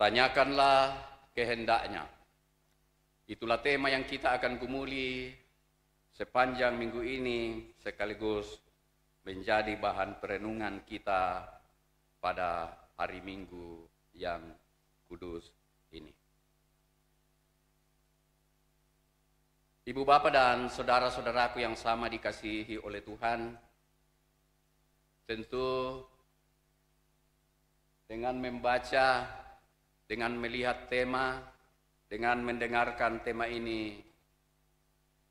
Tanyakanlah kehendaknya. Itulah tema yang kita akan kumuli sepanjang minggu ini sekaligus menjadi bahan perenungan kita pada hari Minggu yang kudus ini. Ibu bapa dan saudara-saudaraku yang sama dikasihi oleh Tuhan, tentu dengan membaca dengan melihat tema, dengan mendengarkan tema ini,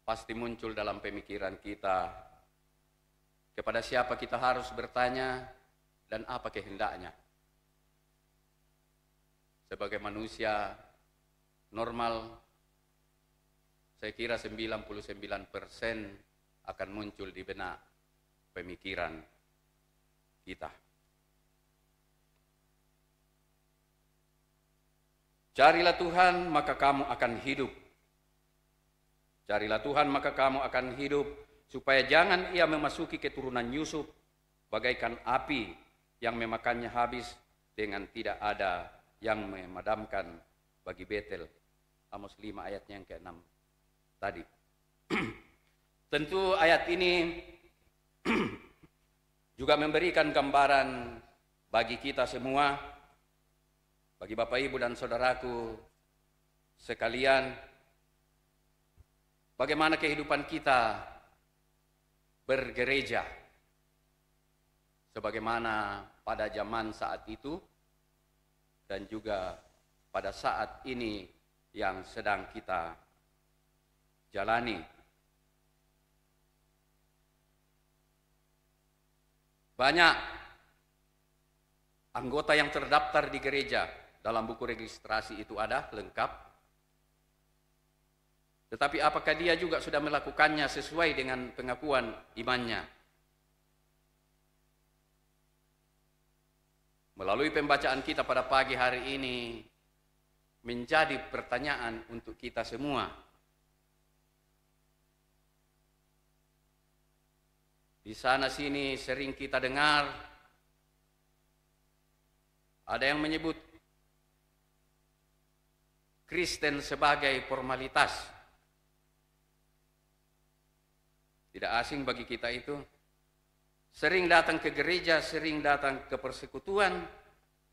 pasti muncul dalam pemikiran kita. Kepada siapa kita harus bertanya dan apa kehendaknya. Sebagai manusia normal, saya kira 99% akan muncul di benak pemikiran kita. Carilah Tuhan, maka kamu akan hidup. Carilah Tuhan, maka kamu akan hidup, supaya jangan ia memasuki keturunan Yusuf, bagaikan api yang memakannya habis dengan tidak ada yang memadamkan bagi Betel. Amos 5 ayatnya yang ke-6 tadi. Tentu ayat ini juga memberikan gambaran bagi kita semua bagi Bapak Ibu dan Saudaraku sekalian, bagaimana kehidupan kita bergereja? Sebagaimana pada zaman saat itu dan juga pada saat ini yang sedang kita jalani. Banyak anggota yang terdaftar di gereja dalam buku registrasi itu ada lengkap. Tetapi apakah dia juga sudah melakukannya sesuai dengan pengakuan imannya? Melalui pembacaan kita pada pagi hari ini menjadi pertanyaan untuk kita semua. Di sana sini sering kita dengar ada yang menyebut Kristen sebagai formalitas. Tidak asing bagi kita itu. Sering datang ke gereja, sering datang ke persekutuan,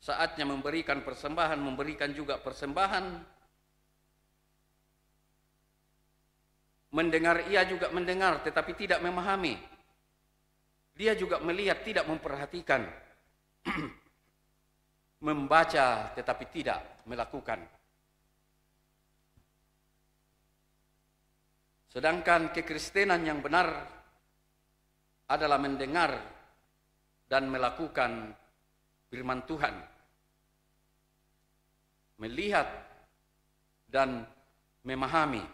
saatnya memberikan persembahan, memberikan juga persembahan. Mendengar ia juga mendengar tetapi tidak memahami. Dia juga melihat tidak memperhatikan. Membaca tetapi tidak melakukan. Sedangkan kekristenan yang benar adalah mendengar dan melakukan firman Tuhan. Melihat dan memahami.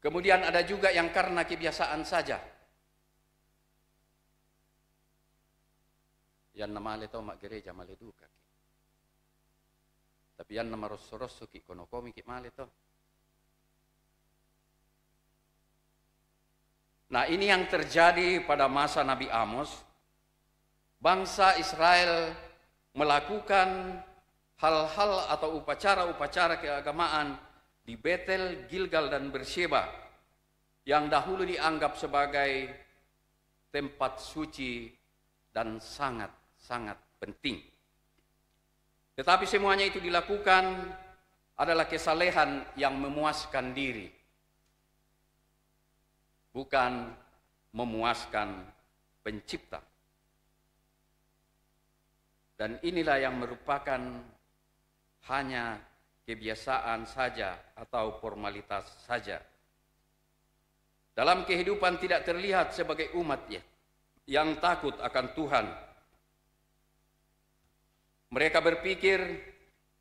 Kemudian ada juga yang karena kebiasaan saja. Yang nama ale tau mak gereja maleduka tapi yang nama Rosso ki kono komi ki male toh Nah ini yang terjadi pada masa Nabi Amos Bangsa Israel melakukan hal-hal atau upacara-upacara keagamaan di Betel, Gilgal, dan Bersheba yang dahulu dianggap sebagai tempat suci dan sangat-sangat penting. Tetapi semuanya itu dilakukan adalah kesalehan yang memuaskan diri, bukan memuaskan pencipta. Dan inilah yang merupakan hanya kebiasaan saja atau formalitas saja. Dalam kehidupan tidak terlihat sebagai umat ya, yang takut akan Tuhan, mereka berpikir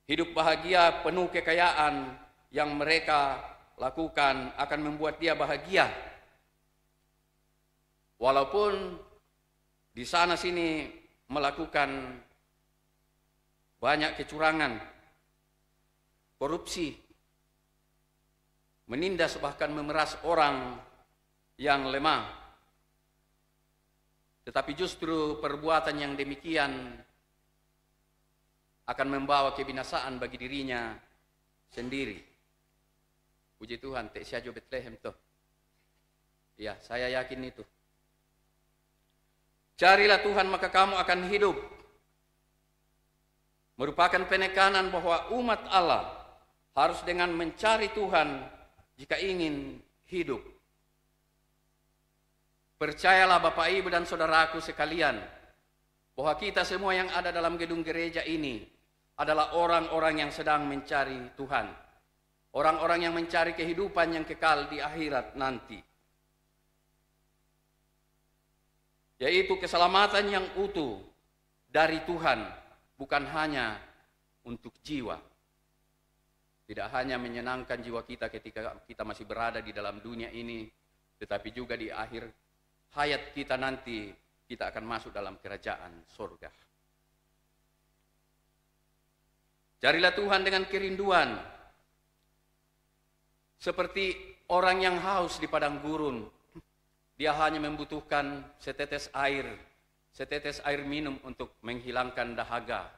hidup bahagia penuh kekayaan yang mereka lakukan akan membuat dia bahagia. Walaupun di sana sini melakukan banyak kecurangan, korupsi, menindas bahkan memeras orang yang lemah. Tetapi justru perbuatan yang demikian akan membawa kebinasaan bagi dirinya sendiri. Puji Tuhan, tak siajo Bethlehem tuh. Ya, saya yakin itu. Carilah Tuhan maka kamu akan hidup. Merupakan penekanan bahwa umat Allah harus dengan mencari Tuhan jika ingin hidup. Percayalah Bapak Ibu dan Saudaraku sekalian, bahwa kita semua yang ada dalam gedung gereja ini adalah orang-orang yang sedang mencari Tuhan. Orang-orang yang mencari kehidupan yang kekal di akhirat nanti. Yaitu keselamatan yang utuh dari Tuhan, bukan hanya untuk jiwa. Tidak hanya menyenangkan jiwa kita ketika kita masih berada di dalam dunia ini, tetapi juga di akhir hayat kita nanti kita akan masuk dalam kerajaan surga. Carilah Tuhan dengan kerinduan. Seperti orang yang haus di padang gurun, dia hanya membutuhkan setetes air, setetes air minum untuk menghilangkan dahaga.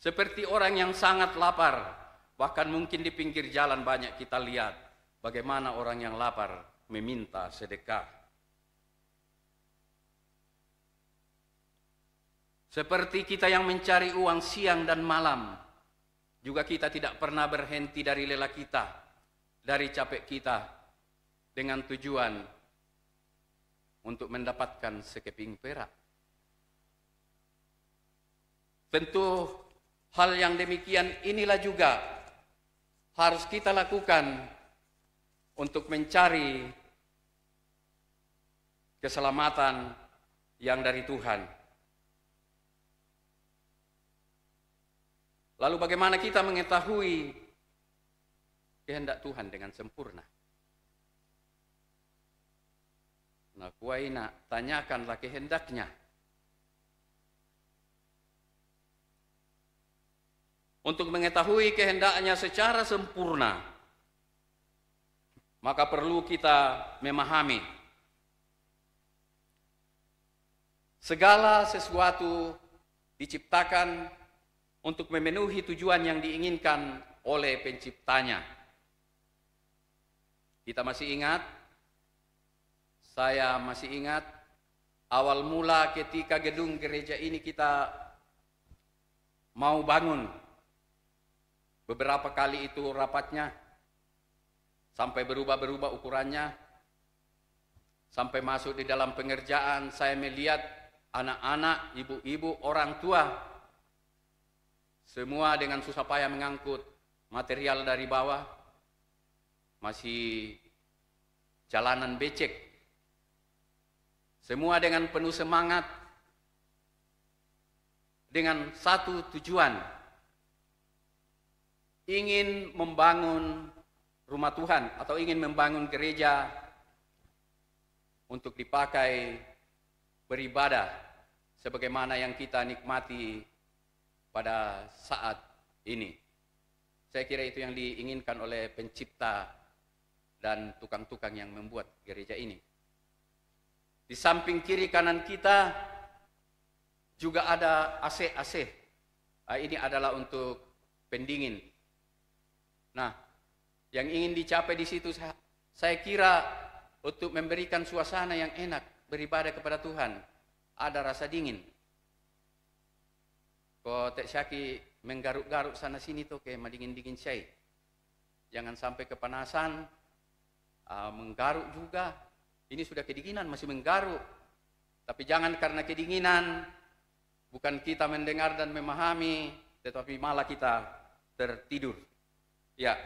Seperti orang yang sangat lapar, bahkan mungkin di pinggir jalan banyak kita lihat bagaimana orang yang lapar meminta sedekah. Seperti kita yang mencari uang siang dan malam, juga kita tidak pernah berhenti dari lelah kita, dari capek kita, dengan tujuan untuk mendapatkan sekeping perak. Tentu hal yang demikian inilah juga harus kita lakukan untuk mencari keselamatan yang dari Tuhan. Lalu bagaimana kita mengetahui kehendak Tuhan dengan sempurna? Nah, kuaina, tanyakanlah kehendaknya. Untuk mengetahui kehendaknya secara sempurna, maka perlu kita memahami segala sesuatu diciptakan untuk memenuhi tujuan yang diinginkan oleh penciptanya. Kita masih ingat, saya masih ingat awal mula ketika gedung gereja ini kita mau bangun. Beberapa kali itu rapatnya, sampai berubah-berubah ukurannya, sampai masuk di dalam pengerjaan, saya melihat anak-anak, ibu-ibu, orang tua semua dengan susah payah mengangkut material dari bawah, masih jalanan becek. Semua dengan penuh semangat, dengan satu tujuan, ingin membangun rumah Tuhan atau ingin membangun gereja untuk dipakai beribadah sebagaimana yang kita nikmati pada saat ini. Saya kira itu yang diinginkan oleh pencipta dan tukang-tukang yang membuat gereja ini. Di samping kiri kanan kita juga ada AC-AC. Ah, ini adalah untuk pendingin. Nah, yang ingin dicapai di situ saya kira untuk memberikan suasana yang enak beribadah kepada Tuhan ada rasa dingin Ko tek syaki menggaruk-garuk sana sini tuh kayak madingin-dingin syai. Jangan sampai kepanasan, uh, menggaruk juga. Ini sudah kedinginan, masih menggaruk. Tapi jangan karena kedinginan, bukan kita mendengar dan memahami, tetapi malah kita tertidur. Ya,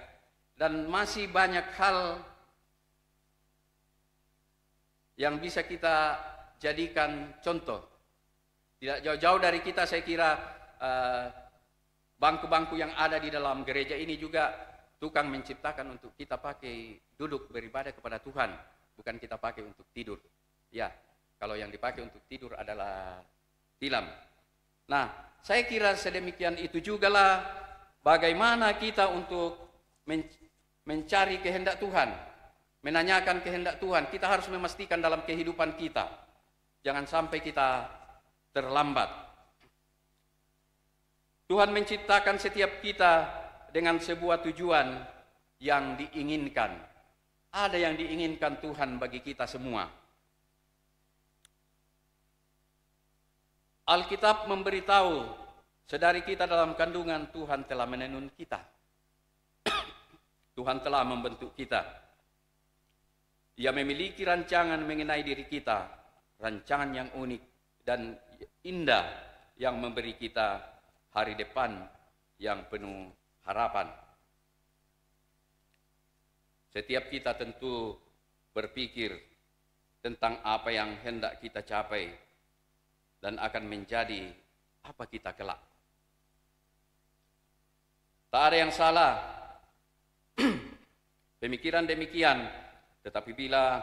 dan masih banyak hal yang bisa kita jadikan contoh. Tidak jauh-jauh dari kita saya kira Eh, bangku-bangku uh, yang ada di dalam gereja ini juga tukang menciptakan untuk kita pakai duduk beribadah kepada Tuhan, bukan kita pakai untuk tidur. Ya, kalau yang dipakai untuk tidur adalah tilam. Nah, saya kira sedemikian itu juga lah bagaimana kita untuk men mencari kehendak Tuhan, menanyakan kehendak Tuhan. Kita harus memastikan dalam kehidupan kita. Jangan sampai kita terlambat. Tuhan menciptakan setiap kita dengan sebuah tujuan yang diinginkan. Ada yang diinginkan Tuhan bagi kita semua. Alkitab memberitahu sedari kita dalam kandungan Tuhan telah menenun kita. Tuhan telah membentuk kita. Ia memiliki rancangan mengenai diri kita, rancangan yang unik dan indah yang memberi kita hari depan yang penuh harapan. Setiap kita tentu berpikir tentang apa yang hendak kita capai dan akan menjadi apa kita kelak. Tak ada yang salah pemikiran demikian, tetapi bila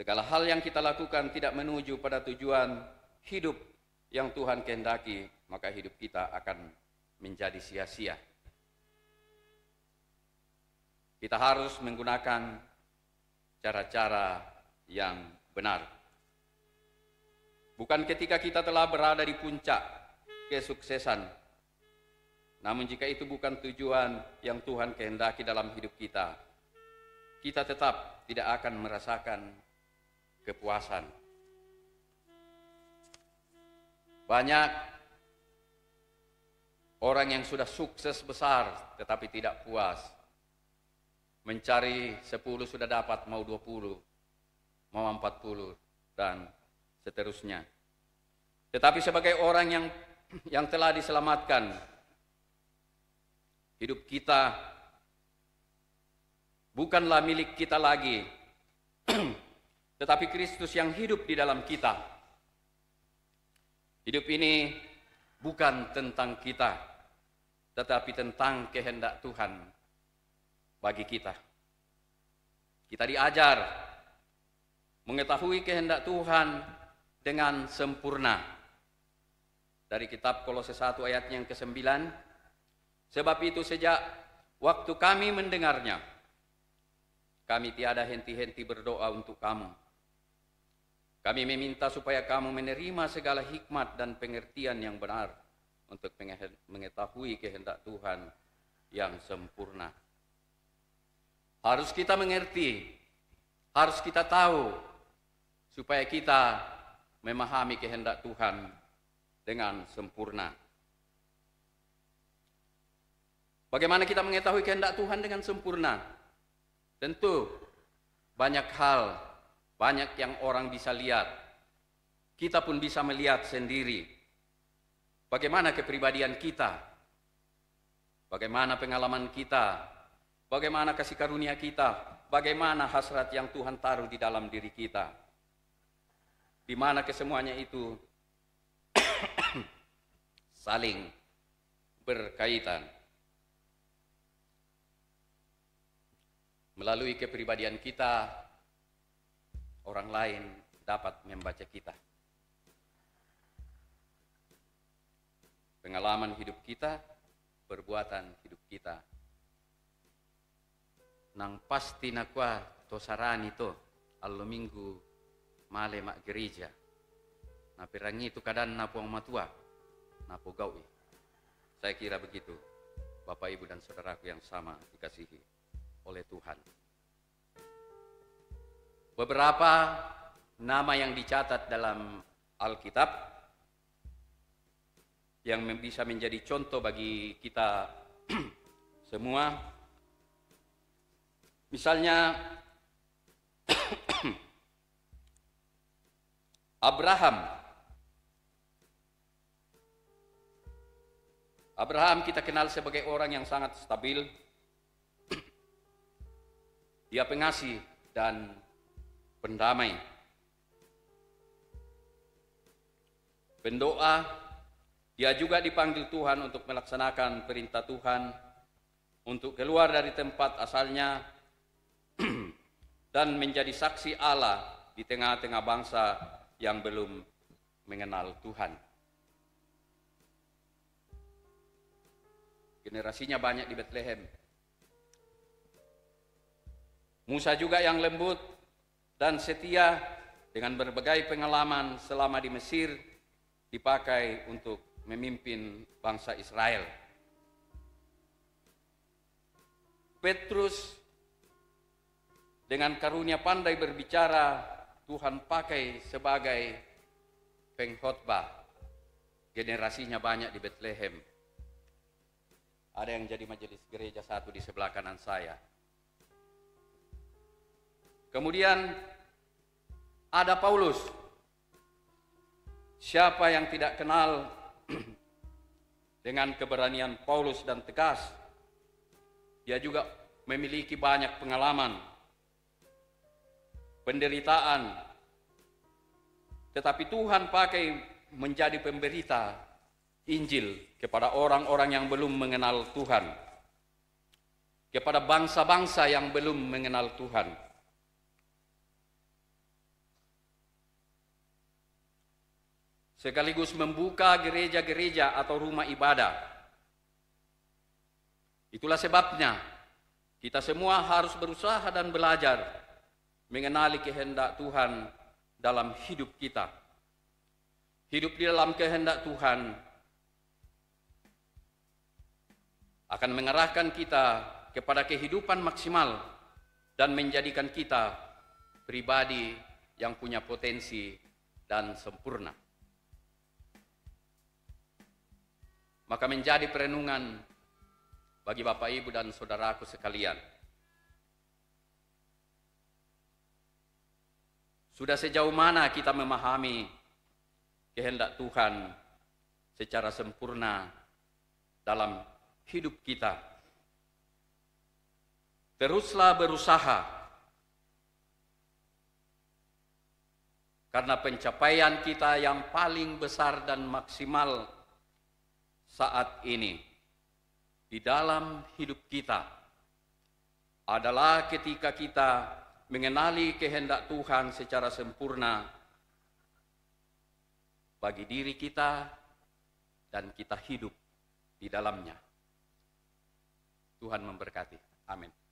segala hal yang kita lakukan tidak menuju pada tujuan hidup yang Tuhan kehendaki, maka hidup kita akan menjadi sia-sia. Kita harus menggunakan cara-cara yang benar. Bukan ketika kita telah berada di puncak kesuksesan, namun jika itu bukan tujuan yang Tuhan kehendaki dalam hidup kita, kita tetap tidak akan merasakan kepuasan. Banyak orang yang sudah sukses besar tetapi tidak puas. Mencari 10 sudah dapat, mau 20, mau 40 dan seterusnya. Tetapi sebagai orang yang yang telah diselamatkan, hidup kita bukanlah milik kita lagi, tetapi Kristus yang hidup di dalam kita. Hidup ini bukan tentang kita, tetapi tentang kehendak Tuhan bagi kita. Kita diajar mengetahui kehendak Tuhan dengan sempurna. Dari kitab Kolose 1 ayat yang ke-9, sebab itu sejak waktu kami mendengarnya, kami tiada henti-henti berdoa untuk kamu kami meminta supaya kamu menerima segala hikmat dan pengertian yang benar untuk mengetahui kehendak Tuhan yang sempurna. Harus kita mengerti, harus kita tahu supaya kita memahami kehendak Tuhan dengan sempurna. Bagaimana kita mengetahui kehendak Tuhan dengan sempurna? Tentu banyak hal banyak yang orang bisa lihat. Kita pun bisa melihat sendiri. Bagaimana kepribadian kita? Bagaimana pengalaman kita? Bagaimana kasih karunia kita? Bagaimana hasrat yang Tuhan taruh di dalam diri kita? Di mana kesemuanya itu saling berkaitan. Melalui kepribadian kita, orang lain dapat membaca kita. Pengalaman hidup kita, perbuatan hidup kita. Nang pasti nakwa tosaran itu, allo minggu male mak gereja. Napi rangi itu kadang napuang matua, napu gawi. Saya kira begitu. Bapak, Ibu, dan Saudaraku yang sama dikasihi oleh Tuhan beberapa nama yang dicatat dalam Alkitab yang bisa menjadi contoh bagi kita semua. Misalnya Abraham. Abraham kita kenal sebagai orang yang sangat stabil. Dia pengasih dan pendamai. Pendoa, dia juga dipanggil Tuhan untuk melaksanakan perintah Tuhan untuk keluar dari tempat asalnya dan menjadi saksi Allah di tengah-tengah bangsa yang belum mengenal Tuhan. Generasinya banyak di Bethlehem. Musa juga yang lembut dan setia dengan berbagai pengalaman selama di Mesir dipakai untuk memimpin bangsa Israel. Petrus dengan karunia pandai berbicara Tuhan pakai sebagai pengkhotbah. Generasinya banyak di Bethlehem. Ada yang jadi majelis gereja satu di sebelah kanan saya. Kemudian ada Paulus. Siapa yang tidak kenal dengan keberanian Paulus dan tegas? Dia juga memiliki banyak pengalaman, penderitaan, tetapi Tuhan pakai menjadi pemberita Injil kepada orang-orang yang belum mengenal Tuhan, kepada bangsa-bangsa yang belum mengenal Tuhan. sekaligus membuka gereja-gereja atau rumah ibadah. Itulah sebabnya kita semua harus berusaha dan belajar mengenali kehendak Tuhan dalam hidup kita. Hidup di dalam kehendak Tuhan akan mengarahkan kita kepada kehidupan maksimal dan menjadikan kita pribadi yang punya potensi dan sempurna. Maka menjadi perenungan bagi Bapak Ibu dan saudaraku sekalian. Sudah sejauh mana kita memahami kehendak Tuhan secara sempurna dalam hidup kita? Teruslah berusaha karena pencapaian kita yang paling besar dan maksimal saat ini di dalam hidup kita adalah ketika kita mengenali kehendak Tuhan secara sempurna bagi diri kita dan kita hidup di dalamnya. Tuhan memberkati. Amin.